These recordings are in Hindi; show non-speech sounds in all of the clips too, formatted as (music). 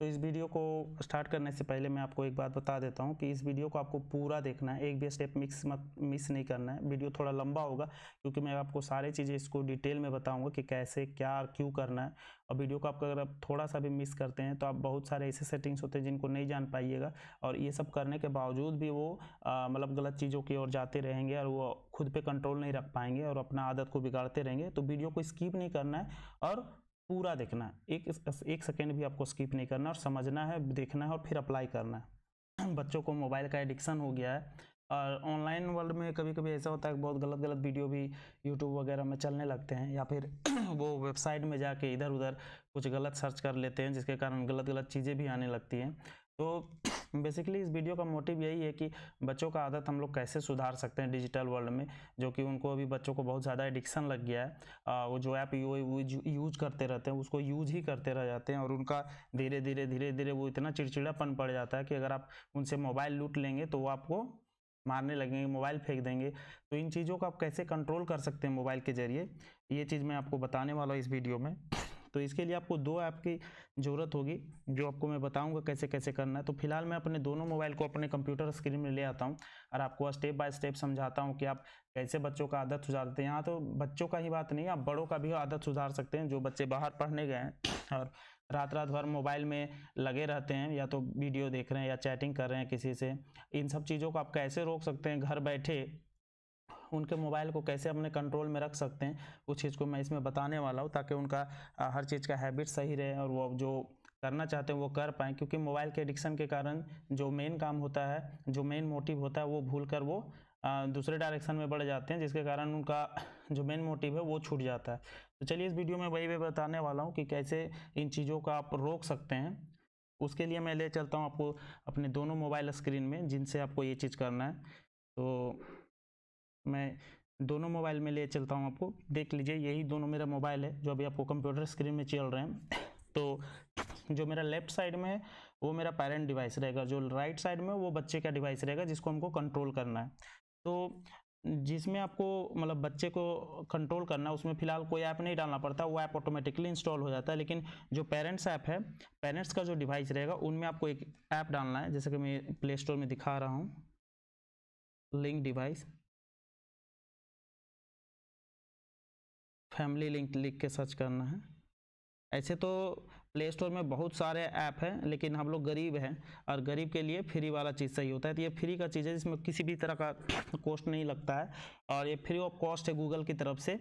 तो इस वीडियो को स्टार्ट करने से पहले मैं आपको एक बात बता देता हूँ कि इस वीडियो को आपको पूरा देखना है एक भी स्टेप मिक्स मत मिस नहीं करना है वीडियो थोड़ा लंबा होगा क्योंकि मैं आपको सारे चीज़ें इसको डिटेल में बताऊँगा कि कैसे क्या क्यों करना है और वीडियो को आप अगर आप थोड़ा सा भी मिस करते हैं तो आप बहुत सारे ऐसे सेटिंग्स होते हैं जिनको नहीं जान पाइएगा और ये सब करने के बावजूद भी वो मतलब गलत चीज़ों की ओर जाते रहेंगे और वो खुद पर कंट्रोल नहीं रख पाएंगे और अपना आदत को बिगाड़ते रहेंगे तो वीडियो को स्कीप नहीं करना है और पूरा देखना एक एक सेकेंड भी आपको स्किप नहीं करना और समझना है देखना है और फिर अप्लाई करना है (clears throat) बच्चों को मोबाइल का एडिक्शन हो गया है और ऑनलाइन वर्ल्ड में कभी कभी ऐसा होता है कि बहुत गलत गलत वीडियो भी यूट्यूब वगैरह में चलने लगते हैं या फिर (clears throat) वो वेबसाइट में जाके इधर उधर कुछ गलत सर्च कर लेते हैं जिसके कारण गलत गलत चीज़ें भी आने लगती हैं तो बेसिकली इस वीडियो का मोटिव यही है कि बच्चों का आदत हम लोग कैसे सुधार सकते हैं डिजिटल वर्ल्ड में जो कि उनको अभी बच्चों को बहुत ज़्यादा एडिक्शन लग गया है आ, वो जो ऐप यूज करते रहते हैं उसको यूज ही करते रह जाते हैं और उनका धीरे धीरे धीरे धीरे वो इतना चिड़चिड़ापन पड़ जाता है कि अगर आप उनसे मोबाइल लूट लेंगे तो वो आपको मारने लगेंगे मोबाइल फेंक देंगे तो इन चीज़ों को आप कैसे कंट्रोल कर सकते हैं मोबाइल के जरिए ये चीज़ मैं आपको बताने वाला हूँ इस वीडियो में तो इसके लिए आपको दो ऐप की ज़रूरत होगी जो आपको मैं बताऊंगा कैसे कैसे करना है तो फिलहाल मैं अपने दोनों मोबाइल को अपने कंप्यूटर स्क्रीन में ले आता हूँ और आपको स्टेप बाय स्टेप समझाता हूँ कि आप कैसे बच्चों का आदत सुधारते हैं यहाँ तो बच्चों का ही बात नहीं आप बड़ों का भी आदत सुधार सकते हैं जो बच्चे बाहर पढ़ने गए हैं और रात रात भर मोबाइल में लगे रहते हैं या तो वीडियो देख रहे हैं या चैटिंग कर रहे हैं किसी से इन सब चीज़ों को आप कैसे रोक सकते हैं घर बैठे उनके मोबाइल को कैसे अपने कंट्रोल में रख सकते हैं उस चीज़ को मैं इसमें बताने वाला हूँ ताकि उनका हर चीज़ का हैबिट सही रहे और वो जो करना चाहते हैं वो कर पाएँ क्योंकि मोबाइल के एडिक्शन के कारण जो मेन काम होता है जो मेन मोटिव होता है वो भूल कर वो दूसरे डायरेक्शन में बढ़ जाते हैं जिसके कारण उनका जो मेन मोटिव है वो छूट जाता है तो चलिए इस वीडियो में वही भी बताने वाला हूँ कि कैसे इन चीज़ों का आप रोक सकते हैं उसके लिए मैं ले चलता हूँ आपको अपने दोनों मोबाइल स्क्रीन में जिनसे आपको ये चीज़ करना है तो मैं दोनों मोबाइल में ले चलता हूँ आपको देख लीजिए यही दोनों मेरा मोबाइल है जो अभी आपको कंप्यूटर स्क्रीन में चल रहे हैं तो जो मेरा लेफ्ट साइड में है वो मेरा पेरेंट डिवाइस रहेगा जो राइट साइड में वो बच्चे का डिवाइस रहेगा जिसको हमको कंट्रोल करना है तो जिसमें आपको मतलब बच्चे को कंट्रोल करना उसमें फिलहाल कोई ऐप नहीं डालना पड़ता वो ऐप ऑटोमेटिकली इंस्टॉल हो जाता है लेकिन जो पेरेंट्स ऐप है पेरेंट्स का जो डिवाइस रहेगा उनमें आपको एक ऐप डालना है जैसे कि मैं प्ले स्टोर में दिखा रहा हूँ लिंक डिवाइस फैमिली लिंक लिख के सर्च करना है ऐसे तो प्ले स्टोर में बहुत सारे ऐप हैं लेकिन हम लोग गरीब हैं और गरीब के लिए फ्री वाला चीज़ सही होता है तो ये फ्री का चीज़ है जिसमें किसी भी तरह का कॉस्ट नहीं लगता है और ये फ्री ऑफ कॉस्ट है गूगल की तरफ से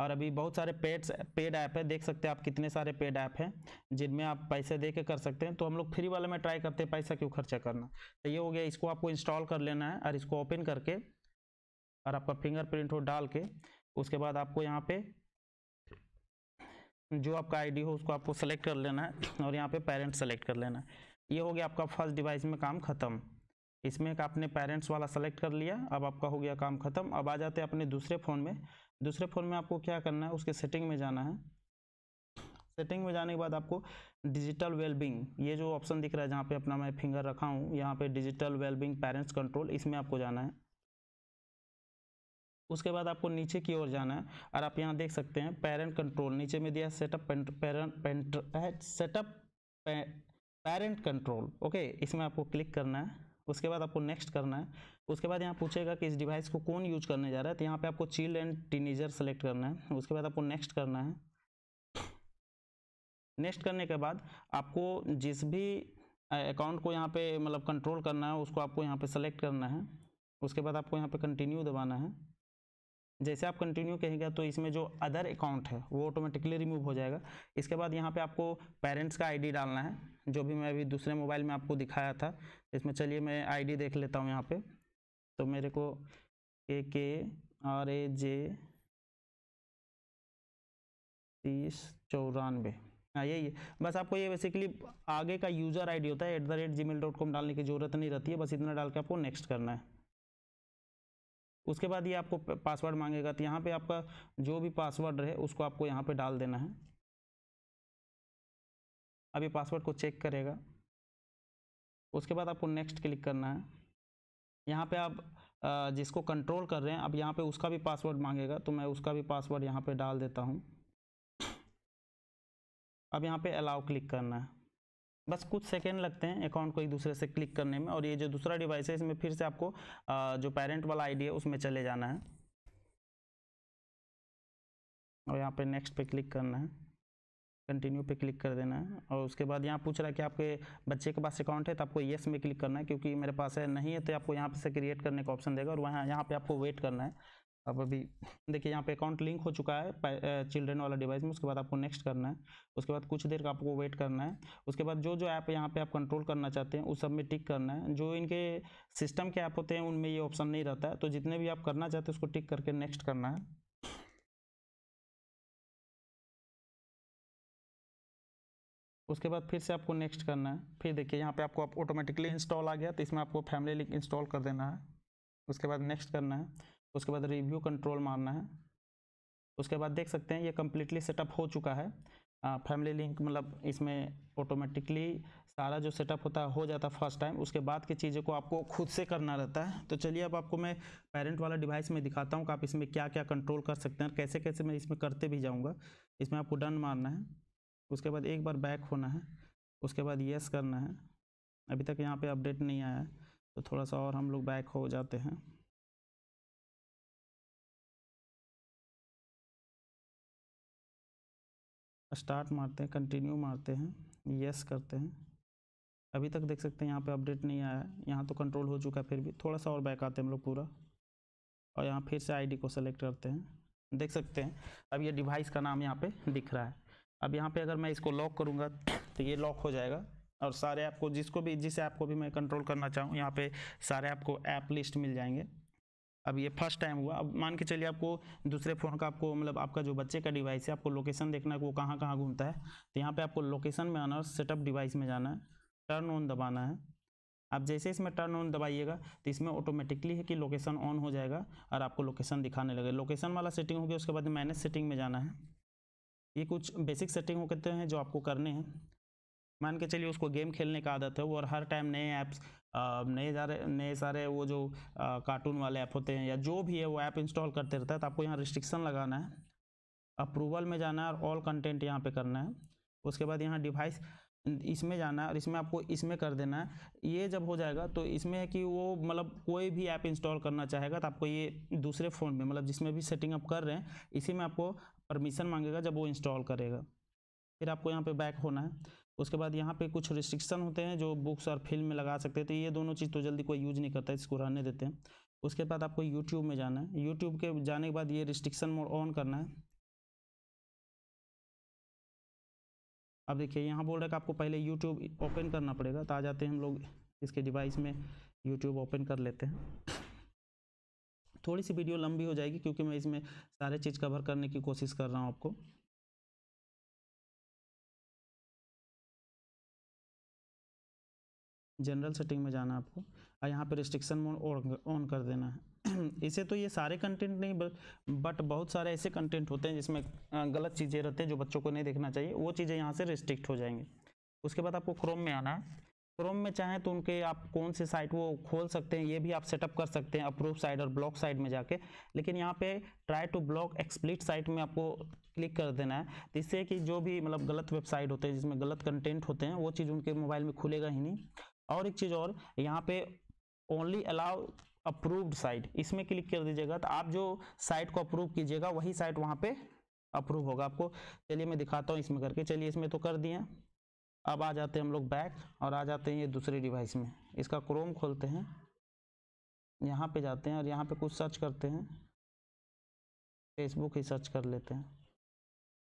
और अभी बहुत सारे पेड्स पेड ऐप है देख सकते हैं आप कितने सारे पेड ऐप हैं जिनमें आप पैसे दे के कर सकते हैं तो हम लोग फ्री वाले में ट्राई करते हैं पैसा क्यों खर्चा करना तो ये हो गया इसको आपको इंस्टॉल कर लेना है और इसको ओपन करके और आपका फिंगरप्रिंट हो डाल के उसके बाद आपको यहाँ पे जो आपका आईडी हो उसको आपको सेलेक्ट कर लेना है और यहाँ पे पेरेंट्स सेलेक्ट कर लेना है ये हो गया आपका फर्स्ट डिवाइस में काम खत्म इसमें एक आपने पेरेंट्स वाला सेलेक्ट कर लिया अब आपका हो गया काम खत्म अब आ जाते हैं अपने दूसरे फ़ोन में दूसरे फ़ोन में आपको क्या करना है उसके सेटिंग में जाना है सेटिंग में जाने के बाद आपको डिजिटल वेलबिंग ये जो ऑप्शन दिख रहा है जहाँ पे अपना मैं फिंगर रखा हूँ यहाँ पे डिजिटल वेलबिंग पेरेंट्स कंट्रोल इसमें आपको जाना है उसके बाद आपको नीचे की ओर जाना है और आप यहाँ देख सकते हैं पेरेंट कंट्रोल नीचे में दिया setup parent setup parent control okay इसमें आपको क्लिक करना है उसके बाद आपको नेक्स्ट करना है उसके बाद यहाँ पूछेगा कि इस डिवाइस को कौन यूज करने जा रहा है तो यहाँ पे आपको चिल्ड एंड टीनेजर सेलेक्ट करना है उसके बाद आपको नेक्स्ट करना है नेक्स्ट करने के बाद आपको जिस भी अकाउंट को यहाँ पे मतलब कंट्रोल करना है उसको आपको यहाँ पे सेलेक्ट करना है उसके बाद आपको यहाँ पे कंटिन्यू दबाना है जैसे आप कंटिन्यू कहेंगे तो इसमें जो अदर अकाउंट है वो ऑटोमेटिकली रिमूव हो जाएगा इसके बाद यहाँ पे आपको पेरेंट्स का आईडी डालना है जो भी मैं अभी दूसरे मोबाइल में आपको दिखाया था इसमें चलिए मैं आईडी देख लेता हूँ यहाँ पे तो मेरे को ए के आर ए जे तीस चौरानवे हाँ यही है बस आपको ये बेसिकली आगे का यूज़र आईडी होता है at the rate Gmail dot com डालने की ज़रूरत नहीं रहती है बस इतना डाल के आपको नेक्स्ट करना है उसके बाद ये आपको पासवर्ड मांगेगा तो यहाँ पे आपका जो भी पासवर्ड रहे उसको आपको यहाँ पे डाल देना है अब ये पासवर्ड को चेक करेगा उसके बाद आपको नेक्स्ट क्लिक करना है यहाँ पे आप जिसको कंट्रोल कर रहे हैं अब यहाँ पे उसका भी पासवर्ड मांगेगा तो मैं उसका भी पासवर्ड यहाँ पे डाल देता हूँ अब यहाँ पे अलाउ क्लिक करना है बस कुछ सेकेंड लगते हैं अकाउंट को एक दूसरे से क्लिक करने में और ये जो दूसरा डिवाइस है इसमें फिर से आपको जो पेरेंट वाला आईडी है उसमें चले जाना है और यहाँ पे नेक्स्ट पे क्लिक करना है कंटिन्यू पे क्लिक कर देना है और उसके बाद यहाँ पूछ रहा है कि आपके बच्चे के पास अकाउंट है तो आपको येस में क्लिक करना है क्योंकि मेरे पास है नहीं है तो आपको यहाँ से क्रिएट करने का ऑप्शन देगा और वहाँ यहाँ पे आपको वेट करना है अब अभी देखिए यहाँ पे अकाउंट लिंक हो चुका है चिल्ड्रन वाला डिवाइस में उसके बाद आपको नेक्स्ट करना है उसके बाद कुछ देर का आपको वेट करना है उसके बाद जो जो ऐप यहाँ पे आप कंट्रोल करना चाहते हैं उस सब में टिक करना है जो इनके सिस्टम के ऐप होते हैं उनमें ये ऑप्शन नहीं रहता है तो जितने भी आप करना चाहते हैं उसको टिक करके नेक्स्ट करना है उसके बाद फिर से आपको नेक्स्ट करना है फिर देखिए यहाँ पे आपको आप ऑटोमेटिकली इंस्टॉल आ गया तो इसमें आपको फैमिली लिंक इंस्टॉल कर देना है उसके बाद नेक्स्ट करना है उसके बाद रिव्यू कंट्रोल मारना है उसके बाद देख सकते हैं ये कम्प्लीटली सेटअप हो चुका है फैमिली लिंक मतलब इसमें ऑटोमेटिकली सारा जो सेटअप होता है हो जाता है फर्स्ट टाइम उसके बाद की चीज़ों को आपको खुद से करना रहता है तो चलिए अब आपको मैं पेरेंट वाला डिवाइस में दिखाता हूँ कि आप इसमें क्या क्या कंट्रोल कर सकते हैं कैसे कैसे मैं इसमें करते भी जाऊँगा इसमें आपको डन मारना है उसके बाद एक बार बैक होना है उसके बाद येस करना है अभी तक यहाँ पर अपडेट नहीं आया है तो थोड़ा सा और हम लोग बैक हो जाते हैं स्टार्ट मारते हैं कंटिन्यू मारते हैं यस करते हैं अभी तक देख सकते हैं यहाँ पे अपडेट नहीं आया है यहाँ तो कंट्रोल हो चुका है फिर भी थोड़ा सा और बैक आते हैं हम लोग पूरा और यहाँ फिर से आईडी को सेलेक्ट करते हैं देख सकते हैं अब ये डिवाइस का नाम यहाँ पे दिख रहा है अब यहाँ पे अगर मैं इसको लॉक करूँगा तो ये लॉक हो जाएगा और सारे ऐप को जिसको भी जिस ऐप को भी मैं कंट्रोल करना चाहूँ यहाँ पर सारे ऐप को ऐप लिस्ट मिल जाएंगे अब ये फर्स्ट टाइम हुआ अब मान के चलिए आपको दूसरे फ़ोन का आपको मतलब आपका जो बच्चे का डिवाइस है आपको लोकेशन देखना है वो कहाँ कहाँ घूमता है तो यहाँ पे आपको लोकेशन में आना और सेटअप डिवाइस में जाना है टर्न ऑन दबाना है आप जैसे इसमें टर्न ऑन दबाइएगा तो इसमें ऑटोमेटिकली है कि लोकेशन ऑन हो जाएगा और आपको लोकेशन दिखाने लगे लोकेशन वाला सेटिंग हो गया उसके बाद मैनेज सेटिंग में जाना है ये कुछ बेसिक सेटिंग हो कहते हैं जो आपको करने हैं मान के चलिए उसको गेम खेलने का आदत है वो और हर टाइम नए ऐप्स नए सारे नए सारे वो जो कार्टून वाले ऐप होते हैं या जो भी है वो ऐप इंस्टॉल करते रहता है तो आपको यहाँ रिस्ट्रिक्शन लगाना है अप्रूवल में जाना है और ऑल कंटेंट यहाँ पे करना है उसके बाद यहाँ डिवाइस इसमें जाना है और इसमें आपको इसमें कर देना है ये जब हो जाएगा तो इसमें है कि वो मतलब कोई भी ऐप इंस्टॉल करना चाहेगा तो आपको ये दूसरे फ़ोन में मतलब जिसमें भी सेटिंग आप कर रहे हैं इसी में आपको परमिशन मांगेगा जब वो इंस्टॉल करेगा फिर आपको यहाँ पर बैक होना है उसके बाद यहाँ पे कुछ रिस्ट्रिक्शन होते हैं जो बुक्स और फिल्म में लगा सकते हैं तो ये दोनों चीज़ तो जल्दी कोई यूज नहीं करता इसको रहने देते हैं उसके बाद आपको यूट्यूब में जाना है यूट्यूब के जाने के बाद ये रिस्ट्रिक्शन मोड ऑन करना है अब देखिए यहाँ बोल रहा है कि आपको पहले यूट्यूब ओपन करना पड़ेगा तो आ जाते हैं हम लोग इसके डिवाइस में यूट्यूब ओपन कर लेते हैं थोड़ी सी वीडियो लंबी हो जाएगी क्योंकि मैं इसमें सारे चीज़ कवर करने की कोशिश कर रहा हूँ आपको जनरल सेटिंग में जाना आपको और यहाँ पर रिस्ट्रिक्शन मोड ऑन कर देना है (clears throat) इसे तो ये सारे कंटेंट नहीं बट बहुत सारे ऐसे कंटेंट होते हैं जिसमें गलत चीज़ें रहते हैं जो बच्चों को नहीं देखना चाहिए वो चीज़ें यहाँ से रिस्ट्रिक्ट हो जाएंगे उसके बाद आपको क्रोम में आना है क्रोम में चाहें तो उनके आप कौन से साइट वो खोल सकते हैं ये भी आप सेटअप कर सकते हैं अप्रूव साइड और ब्लॉक साइड में जाके लेकिन यहाँ पे try to block explicit site में आपको क्लिक कर देना है जिससे तो कि जो भी मतलब गलत वेबसाइट होते हैं जिसमें गलत कंटेंट होते हैं वो चीज़ उनके मोबाइल में खुलेगा ही नहीं और एक चीज़ और यहाँ पे ओनली अलाउ अप्रूव्ड साइट इसमें क्लिक कर दीजिएगा तो आप जो साइट को अप्रूव कीजिएगा वही साइट वहाँ पे अप्रूव होगा आपको चलिए मैं दिखाता हूँ इसमें करके चलिए इसमें तो कर दिए अब आ जाते हैं हम लोग बैक और आ जाते हैं ये दूसरे डिवाइस में इसका क्रोम खोलते हैं यहाँ पे जाते हैं और यहाँ पे कुछ सर्च करते हैं फेसबुक ही सर्च कर लेते हैं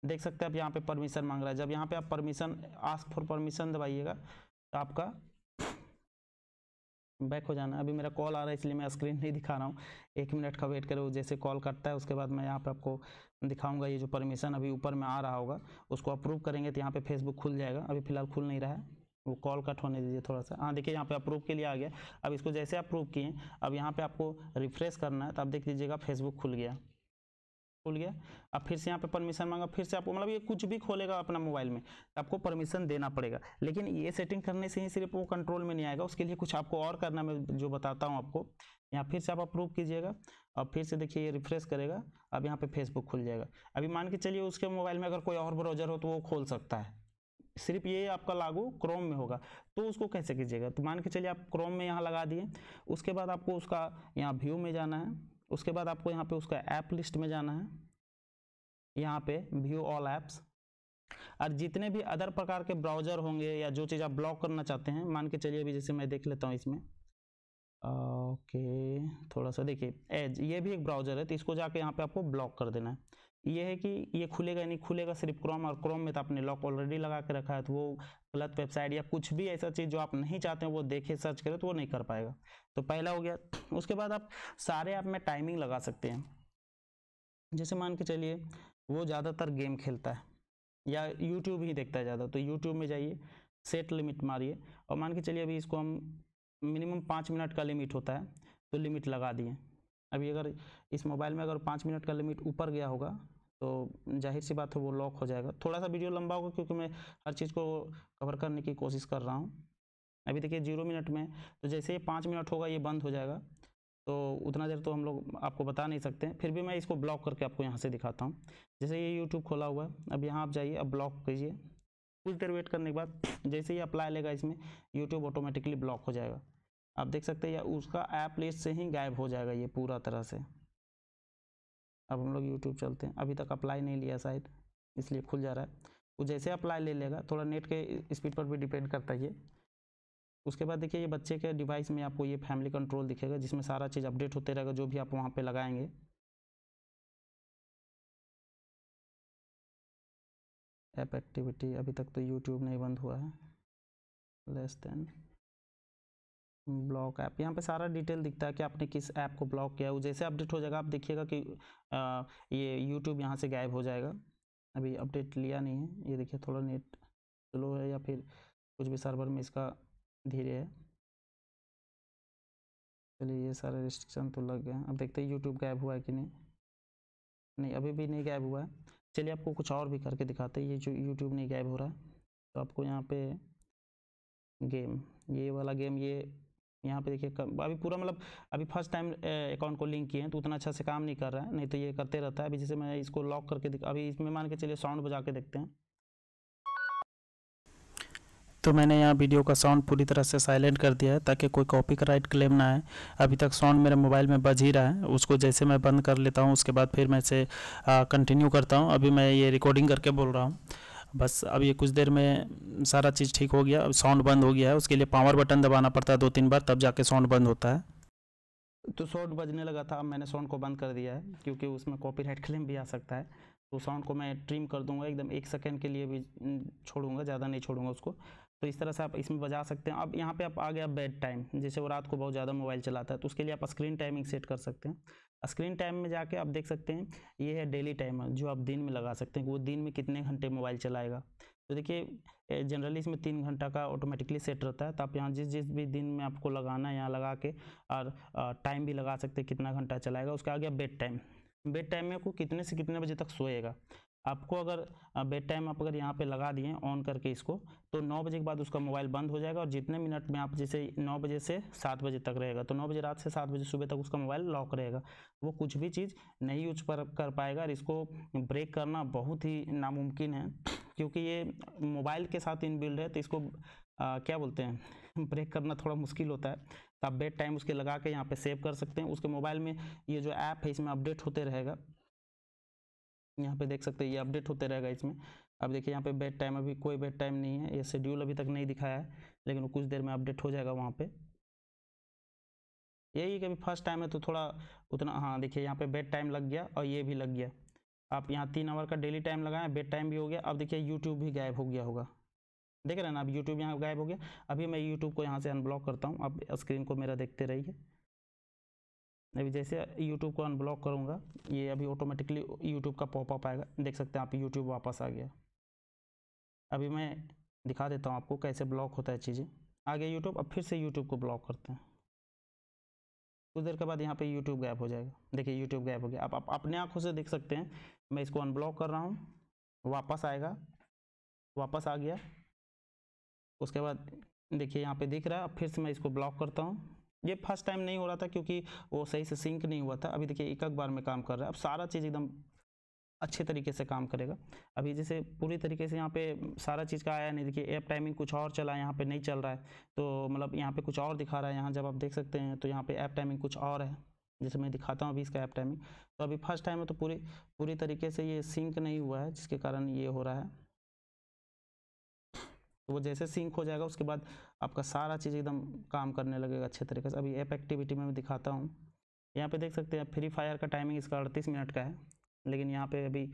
देख सकते हैं आप यहाँ पे परमिशन मांग रहा है जब यहाँ पे आप परमिशन आस्क फॉर परमिशन दबाइएगा तो आपका बैक हो जाना अभी मेरा कॉल आ रहा है इसलिए मैं स्क्रीन नहीं दिखा रहा हूँ एक मिनट का वेट करो जैसे कॉल करता है उसके बाद मैं यहाँ पे आपको दिखाऊंगा ये जो परमिशन अभी ऊपर में आ रहा होगा उसको अप्रूव करेंगे तो यहाँ पे फेसबुक खुल जाएगा अभी फिलहाल खुल नहीं रहा है वो कॉल कट होने दीजिए थोड़ा सा हाँ देखिए यहाँ पे अप्रूव के लिए आ गया अब इसको जैसे अप्रूव किए अब यहाँ पे आपको रिफ्रेश करना है तो आप देख लीजिएगा फेसबुक खुल गया खुल गया अब फिर से यहाँ पे परमिशन मांगा फिर से आपको मतलब ये कुछ भी खोलेगा अपना मोबाइल में तो आपको परमिशन देना पड़ेगा लेकिन ये सेटिंग करने से ही सिर्फ वो कंट्रोल में नहीं आएगा उसके लिए कुछ आपको और करना मैं जो बताता हूँ आपको यहाँ फिर से आप अप्रूव कीजिएगा और फिर से देखिए ये रिफ्रेश करेगा अब यहाँ पर फेसबुक खुल जाएगा अभी मान के चलिए उसके मोबाइल में अगर कोई और ब्राउजर हो तो वो खोल सकता है सिर्फ ये आपका लागू क्रोम में होगा तो उसको कैसे कीजिएगा तो मान के चलिए आप क्रोम में यहाँ लगा दिए उसके बाद आपको उसका यहाँ व्यू में जाना है उसके बाद आपको यहाँ पे उसका ऐप लिस्ट में जाना है यहाँ पे व्यू ऑल ऐप्स और जितने भी अदर प्रकार के ब्राउजर होंगे या जो चीज़ आप ब्लॉक करना चाहते हैं मान के चलिए अभी जैसे मैं देख लेता हूँ इसमें ओके थोड़ा सा देखिए एज ये भी एक ब्राउजर है तो इसको जाके यहाँ पे आपको ब्लॉक कर देना है ये है कि ये खुलेगा नहीं खुलेगा सिर्फ क्रोम और क्रोम में तो आपने लॉक ऑलरेडी लगा के रखा है तो वो गलत वेबसाइट या कुछ भी ऐसा चीज़ जो आप नहीं चाहते हैं वो देखे सर्च करें तो वो नहीं कर पाएगा तो पहला हो गया उसके बाद आप सारे ऐप में टाइमिंग लगा सकते हैं जैसे मान के चलिए वो ज़्यादातर गेम खेलता है या यूट्यूब ही देखता है ज़्यादा तो यूट्यूब में जाइए सेट लिमिट मारिए और मान के चलिए अभी इसको हम मिनिमम पाँच मिनट का लिमिट होता है तो लिमिट लगा दिए अभी अगर इस मोबाइल में अगर पाँच मिनट का लिमिट ऊपर गया होगा तो जाहिर सी बात है वो लॉक हो जाएगा थोड़ा सा वीडियो लंबा होगा क्योंकि मैं हर चीज़ को कवर करने की कोशिश कर रहा हूँ अभी देखिए जीरो मिनट में तो जैसे ये पाँच मिनट होगा ये बंद हो जाएगा तो उतना देर तो हम लोग आपको बता नहीं सकते फिर भी मैं इसको ब्लॉक करके आपको यहाँ से दिखाता हूँ जैसे ये यूट्यूब खोला हुआ है अब यहाँ आप जाइए अब ब्लॉक कीजिए कुछ देर वेट करने के बाद (clears throat) जैसे ही अप्लाई लेगा इसमें यूट्यूब ऑटोमेटिकली ब्लॉक हो जाएगा आप देख सकते हैं या उसका ऐप लिस्ट से ही गायब हो जाएगा ये पूरा तरह से अब हम लोग यूट्यूब चलते हैं अभी तक अप्लाई नहीं लिया शायद इसलिए खुल जा रहा है वो जैसे अप्लाई ले लेगा थोड़ा नेट के स्पीड पर भी डिपेंड करता है ये उसके बाद देखिए ये बच्चे के डिवाइस में आपको ये फैमिली कंट्रोल दिखेगा जिसमें सारा चीज़ अपडेट होते रहेगा जो भी आप वहाँ पे लगाएंगे ऐप एक्टिविटी अभी तक तो यूट्यूब नहीं बंद हुआ है लेस देन ब्लॉक ऐप यहाँ पे सारा डिटेल दिखता है कि आपने किस ऐप को ब्लॉक किया है जैसे अपडेट हो जाएगा आप देखिएगा कि आ, ये यूट्यूब यहाँ से गायब हो जाएगा अभी अपडेट लिया नहीं है ये देखिए थोड़ा नेट स्लो है या फिर कुछ भी सर्वर में इसका धीरे है चलिए ये सारे रिस्ट्रिक्शन तो लग गए हैं अब देखते हैं यूट्यूब गायब हुआ है कि नहीं नहीं अभी भी नहीं गायब हुआ है चलिए आपको कुछ और भी करके दिखाते हैं ये जो यूट्यूब नहीं गायब हो रहा है तो आपको यहाँ पे गेम ये वाला गेम ये यहाँ पे देखिए अभी पूरा मतलब अभी फर्स्ट टाइम अकाउंट को लिंक किए हैं तो उतना अच्छा से काम नहीं कर रहा है नहीं तो ये करते रहता है अभी जैसे मैं इसको लॉक करके अभी इसमें मान के चलिए साउंड बजा के देखते हैं तो मैंने यहाँ वीडियो का साउंड पूरी तरह से साइलेंट कर दिया है ताकि कोई कॉपी का राइट क्लेम ना आए अभी तक साउंड मेरे मोबाइल में बज ही रहा है उसको जैसे मैं बंद कर लेता हूँ उसके बाद फिर मैं इसे कंटिन्यू करता हूँ अभी मैं ये रिकॉर्डिंग करके बोल रहा हूँ बस अब ये कुछ देर में सारा चीज़ ठीक हो गया अब साउंड बंद हो गया है उसके लिए पावर बटन दबाना पड़ता है दो तीन बार तब जाके साउंड बंद होता है तो साउंड बजने लगा था अब मैंने साउंड को बंद कर दिया है क्योंकि उसमें कॉपीराइट क्लेम भी आ सकता है तो साउंड को मैं ट्रिम कर दूंगा एकदम एक सेकेंड के लिए भी छोड़ूंगा ज़्यादा नहीं छोड़ूंगा उसको तो इस तरह से आप इसमें बजा सकते हैं अब यहाँ पे आप आ गया बेड टाइम जैसे वो रात को बहुत ज़्यादा मोबाइल चलाता है तो उसके लिए आप स्क्रीन टाइमिंग सेट कर सकते हैं स्क्रीन टाइम में जाके आप देख सकते हैं ये है डेली टाइमर जो आप दिन में लगा सकते हैं वो दिन में कितने घंटे मोबाइल चलाएगा तो देखिए जनरली इसमें तीन घंटा का ऑटोमेटिकली सेट रहता है तो आप यहाँ जिस जिस भी दिन में आपको लगाना है यहाँ लगा के और टाइम भी लगा सकते हैं कितना घंटा चलाएगा उसका आ गया बेड टाइम बेड टाइम में आपको कितने से कितने बजे तक सोएगा आपको अगर बेड टाइम आप अगर यहाँ पे लगा दिए ऑन करके इसको तो नौ बजे के बाद उसका मोबाइल बंद हो जाएगा और जितने मिनट में आप जैसे नौ बजे से सात बजे तक रहेगा तो नौ बजे रात से सात बजे सुबह तक उसका मोबाइल लॉक रहेगा वो कुछ भी चीज़ नहीं यूज पर कर पाएगा और इसको ब्रेक करना बहुत ही नामुमकिन है क्योंकि ये मोबाइल के साथ इनबिल्ड है तो इसको आ, क्या बोलते हैं ब्रेक करना थोड़ा मुश्किल होता है तो आप बेड टाइम उसके लगा के यहाँ पर सेव कर सकते हैं उसके मोबाइल में ये जो ऐप है इसमें अपडेट होते रहेगा यहाँ पे देख सकते हैं ये अपडेट होते रहेगा इसमें अब देखिए यहाँ पे बेड टाइम अभी कोई बेड टाइम नहीं है ये शेड्यूल अभी तक नहीं दिखाया है लेकिन कुछ देर में अपडेट हो जाएगा वहाँ पे यही कि अभी फर्स्ट टाइम है तो थोड़ा उतना हाँ देखिए यहाँ पे बेड टाइम लग गया और ये भी लग गया आप यहाँ तीन आवर का डेली टाइम लगाएं बेड टाइम भी हो गया अब देखिए यूट्यूब भी गायब हो गया होगा देख रहे हैं ना अब यूट्यूब यहाँ गायब हो गया अभी मैं यूट्यूब को यहाँ से अनब्लॉक करता हूँ आप स्क्रीन को मेरा देखते रहिए अभी जैसे यूट्यूब को अनब्लॉक करूँगा ये अभी ऑटोमेटिकली यूट्यूब का पॉपअप आएगा देख सकते हैं आप यूट्यूब वापस आ गया अभी मैं दिखा देता हूँ आपको कैसे ब्लॉक होता है चीज़ें आ गया यूट्यूब अब फिर से यूट्यूब को ब्लॉक करते हैं कुछ देर के बाद यहाँ पे यूट्यूब गैप हो जाएगा देखिए यूट्यूब गैप हो गया आप, आप अपने आँखों से देख सकते हैं मैं इसको अनब्लॉक कर रहा हूँ वापस आएगा वापस आ गया उसके बाद देखिए यहाँ पे दिख रहा है अब फिर से मैं इसको ब्लॉक करता हूँ ये फर्स्ट टाइम नहीं हो रहा था क्योंकि वो सही से सिंक नहीं हुआ था अभी देखिए एक एक बार में काम कर रहा है अब सारा चीज़ एकदम अच्छे तरीके से काम करेगा अभी जैसे पूरी तरीके से यहाँ पे सारा चीज़ का आया नहीं देखिए ऐप टाइमिंग कुछ और चला है यहाँ पे नहीं चल रहा है तो मतलब यहाँ पे कुछ और दिखा रहा है यहाँ जब आप देख सकते हैं तो यहाँ पे ऐप टाइमिंग कुछ और है जैसे मैं दिखाता हूँ अभी इसका ऐप टाइमिंग तो अभी फर्स्ट टाइम है तो पूरी पूरी तरीके से ये सिंक नहीं हुआ है जिसके कारण ये हो रहा है तो वो जैसे सिंक हो जाएगा उसके बाद आपका सारा चीज़ एकदम काम करने लगेगा अच्छे तरीके से अभी ऐप एक्टिविटी में मैं दिखाता हूँ यहाँ पे देख सकते हैं फ्री फायर का टाइमिंग इसका अड़तीस मिनट का है लेकिन यहाँ पे अभी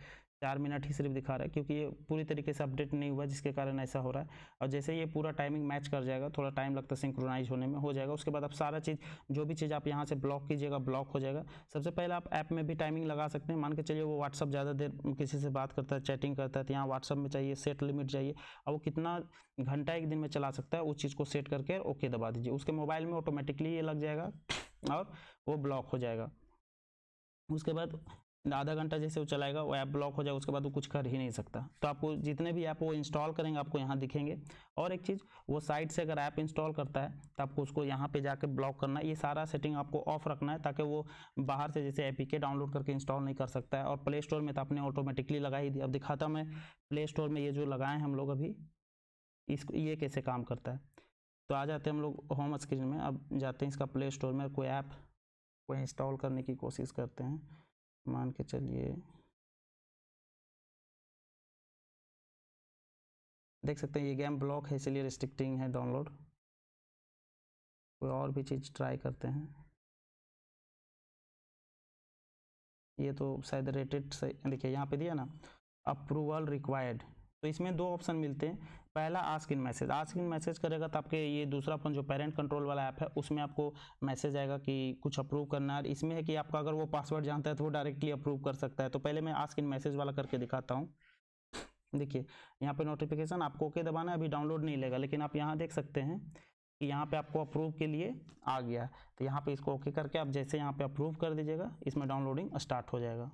चार मिनट ही सिर्फ दिखा रहा है क्योंकि ये पूरी तरीके से अपडेट नहीं हुआ जिसके कारण ऐसा हो रहा है और जैसे ये पूरा टाइमिंग मैच कर जाएगा थोड़ा टाइम लगता है सिंक्रोनाइज होने में हो जाएगा उसके बाद आप सारा चीज़ जो भी चीज़ आप यहाँ से ब्लॉक कीजिएगा ब्लॉक हो जाएगा सबसे पहले आप ऐप में भी टाइमिंग लगा सकते हैं मान के चलिए वो व्हाट्सअप ज़्यादा देर किसी से बात करता है चैटिंग करता है तो यहाँ व्हाट्सअप में चाहिए सेट लिमिट चाहिए और वो कितना घंटा एक दिन में चला सकता है उस चीज़ को सेट करके ओके दबा दीजिए उसके मोबाइल में ऑटोमेटिकली ये लग जाएगा और वो ब्लॉक हो जाएगा उसके बाद आधा घंटा जैसे वो चलाएगा वो ऐप ब्लॉक हो जाएगा उसके बाद वो कुछ कर ही नहीं सकता तो आपको जितने भी ऐप वो इंस्टॉल करेंगे आपको यहाँ दिखेंगे और एक चीज़ वो साइट से अगर ऐप इंस्टॉल करता है तो आपको उसको यहाँ पे जाके ब्लॉक करना है ये सारा सेटिंग आपको ऑफ रखना है ताकि वो बाहर से जैसे एपी के डाउनलोड करके इंस्टॉल नहीं कर सकता है और प्ले स्टोर में तो आपने ऑटोमेटिकली लगा ही दिया अब दिखाता मैं प्ले स्टोर में ये जो लगाए हैं हम लोग अभी इसको ये कैसे काम करता है तो आ जाते हैं हम लोग होम स्क्रीन में अब जाते हैं इसका प्ले स्टोर में कोई ऐप को इंस्टॉल करने की कोशिश करते हैं मान के चलिए देख सकते हैं ये गेम ब्लॉक है इसलिए रिस्ट्रिक्टिंग है डाउनलोड कोई और भी चीज़ ट्राई करते हैं ये तो शायद रेटेड से देखिए यहाँ पे दिया ना अप्रूवल रिक्वायर्ड तो इसमें दो ऑप्शन मिलते हैं पहला ask in message ask in message करेगा तो आपके ये दूसरा अपन जो पेरेंट कंट्रोल वाला ऐप है उसमें आपको मैसेज आएगा कि कुछ अप्रूव करना है इसमें है कि आपका अगर वो पासवर्ड जानता है तो वो डायरेक्टली अप्रूव कर सकता है तो पहले मैं आस्क इन मैसेज वाला करके दिखाता हूँ देखिए यहाँ पे नोटिफिकेशन आपको ओके दबाना है अभी डाउनलोड नहीं लेगा लेकिन आप यहाँ देख सकते हैं कि यहाँ पे आपको अप्रूव के लिए आ गया तो यहाँ पे इसको ओके करके आप जैसे यहाँ पे अप्रूव कर दीजिएगा इसमें डाउनलोडिंग स्टार्ट हो जाएगा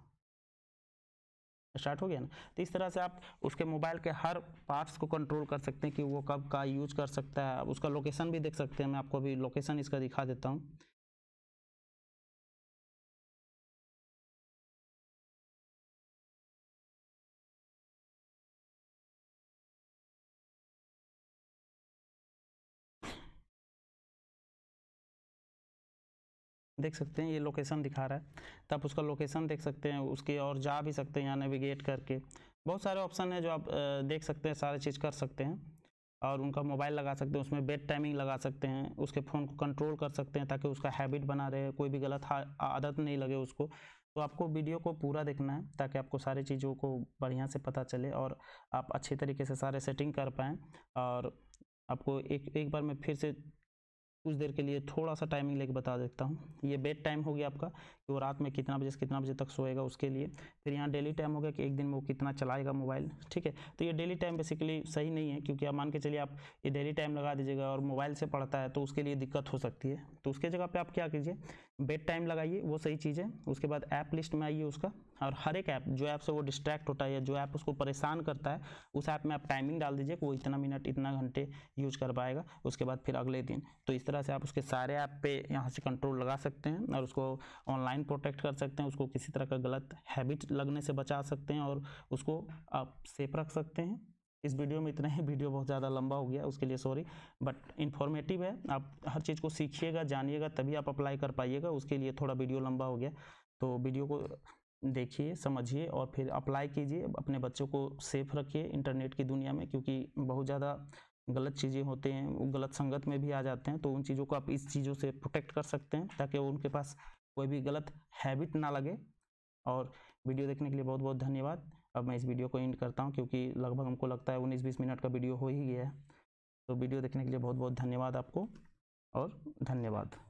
स्टार्ट हो गया ना तो इस तरह से आप उसके मोबाइल के हर पार्ट्स को कंट्रोल कर सकते हैं कि वो कब का यूज कर सकता है उसका लोकेशन भी देख सकते हैं मैं आपको अभी लोकेशन इसका दिखा देता हूँ देख सकते हैं ये लोकेशन दिखा रहा है तो आप उसका लोकेशन देख सकते हैं उसके और जा भी सकते हैं यहाँ नेविगेट करके बहुत सारे ऑप्शन हैं जो आप देख सकते हैं सारे चीज़ कर सकते हैं और उनका मोबाइल लगा सकते हैं उसमें बेड टाइमिंग लगा सकते हैं उसके फ़ोन को कंट्रोल कर सकते हैं ताकि उसका हैबिट बना रहे कोई भी गलत आदत नहीं लगे उसको तो आपको वीडियो को पूरा देखना है ताकि आपको सारी चीज़ों को बढ़िया से पता चले और आप अच्छे तरीके से सारे सेटिंग कर पाएँ और आपको एक एक बार में फिर से कुछ देर के लिए थोड़ा सा टाइमिंग लेके बता देता हूँ ये बेड टाइम हो गया आपका कि वो रात में कितना बजे से कितना बजे तक सोएगा उसके लिए फिर यहाँ डेली टाइम हो गया कि एक दिन में वो कितना चलाएगा मोबाइल ठीक है तो ये डेली टाइम बेसिकली सही नहीं है क्योंकि आप मान के चलिए आप ये डेली टाइम लगा दीजिएगा और मोबाइल से पढ़ता है तो उसके लिए दिक्कत हो सकती है तो उसके जगह पर आप क्या कीजिए बेड टाइम लगाइए वो सही चीज़ है उसके बाद ऐप लिस्ट में आइए उसका और हर एक ऐप जो ऐप से वो डिस्ट्रैक्ट होता है या जो ऐप उसको परेशान करता है उस ऐप में आप टाइमिंग डाल दीजिए कि वो इतना मिनट इतना घंटे यूज कर पाएगा उसके बाद फिर अगले दिन तो इस तरह से आप उसके सारे ऐप पे यहाँ से कंट्रोल लगा सकते हैं और उसको ऑनलाइन प्रोटेक्ट कर सकते हैं उसको किसी तरह का गलत हैबिट लगने से बचा सकते हैं और उसको आप सेफ रख सकते हैं इस वीडियो में इतना ही वीडियो बहुत ज़्यादा लंबा हो गया उसके लिए सॉरी बट इन्फॉर्मेटिव है आप हर चीज़ को सीखिएगा जानिएगा तभी आप अप्लाई कर पाइएगा उसके लिए थोड़ा वीडियो लंबा हो गया तो वीडियो को देखिए समझिए और फिर अप्लाई कीजिए अपने बच्चों को सेफ रखिए इंटरनेट की दुनिया में क्योंकि बहुत ज़्यादा गलत चीज़ें होते हैं वो गलत संगत में भी आ जाते हैं तो उन चीज़ों को आप इस चीज़ों से प्रोटेक्ट कर सकते हैं ताकि उनके पास कोई भी गलत हैबिट ना लगे और वीडियो देखने के लिए बहुत बहुत धन्यवाद अब मैं इस वीडियो को एंड करता हूँ क्योंकि लगभग हमको लगता है उन्नीस बीस मिनट का वीडियो हो ही गया है तो वीडियो देखने के लिए बहुत बहुत धन्यवाद आपको और धन्यवाद